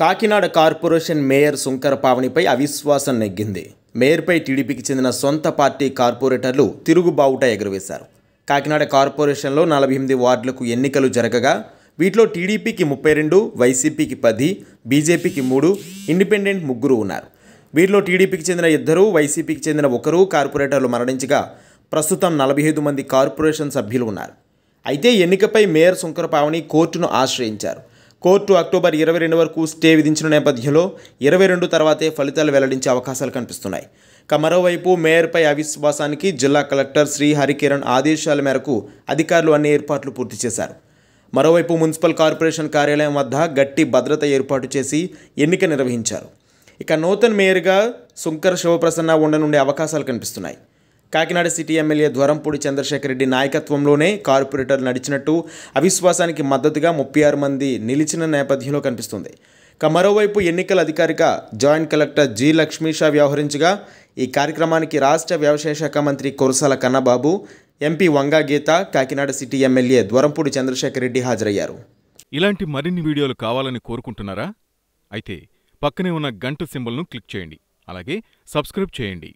Kakinada corporation mayor Shunkara పావనిపై అవిశ్వాసం నెగ్గింది మేయర్పై టీడీపీకి చెందిన సొంత పార్టీ కార్పొరేటర్లు తిరుగుబావుట ఎగురవేశారు కాకినాడ కార్పొరేషన్లో నలభై ఎనిమిది వార్డులకు ఎన్నికలు జరగగా వీటిలో టీడీపీకి ముప్పై రెండు వైసీపీకి పది బీజేపీకి మూడు ఇండిపెండెంట్ ముగ్గురు ఉన్నారు వీరిలో టీడీపీకి చెందిన ఇద్దరు వైసీపీకి చెందిన ఒకరు కార్పొరేటర్లు మరణించగా ప్రస్తుతం నలభై ఐదు మంది కార్పొరేషన్ సభ్యులు ఉన్నారు అయితే ఎన్నికపై మేయర్ సుంకర పావని కోర్టును ఆశ్రయించారు కోర్టు అక్టోబర్ ఇరవై రెండు వరకు స్టే విధించిన నేపథ్యంలో ఇరవై రెండు తర్వాతే ఫలితాలు వెల్లడించే అవకాశాలు కనిపిస్తున్నాయి ఇక మరోవైపు మేయర్పై అవిశ్వాసానికి జిల్లా కలెక్టర్ శ్రీ హరికిరణ్ ఆదేశాల మేరకు అధికారులు అన్ని ఏర్పాట్లు పూర్తి చేశారు మరోవైపు మున్సిపల్ కార్పొరేషన్ కార్యాలయం వద్ద గట్టి భద్రత ఏర్పాటు చేసి ఎన్నిక నిర్వహించారు ఇక నూతన్ మేయర్గా శుంకర్ శివప్రసన్న ఉండనుండే అవకాశాలు కనిపిస్తున్నాయి కాకినాడ సిటీ ఎమ్మెల్యే ధ్వరంపూడి చంద్రశేఖర్ రెడ్డి నాయకత్వంలోనే కార్పొరేటర్లు నడిచినట్టు అవిశ్వాసానికి మద్దతుగా ముప్పై ఆరు మంది నిలిచిన నేపథ్యంలో కనిపిస్తుంది ఇక మరోవైపు ఎన్నికల అధికారిక జాయింట్ కలెక్టర్ జి లక్ష్మీషా వ్యవహరించగా ఈ కార్యక్రమానికి రాష్ట్ర వ్యవసాయ శాఖ మంత్రి Kurasala Kannababu MP Vanga Geetha Kakinada city MLA Dwarampudi Chandrasekhar Reddy హాజరయ్యారు ఇలాంటి మరిన్ని వీడియోలు కావాలని కోరుకుంటున్నారా అయితే పక్కనే ఉన్న గంట సింబల్ను క్లిక్ చేయండి అలాగే సబ్స్క్రైబ్ చేయండి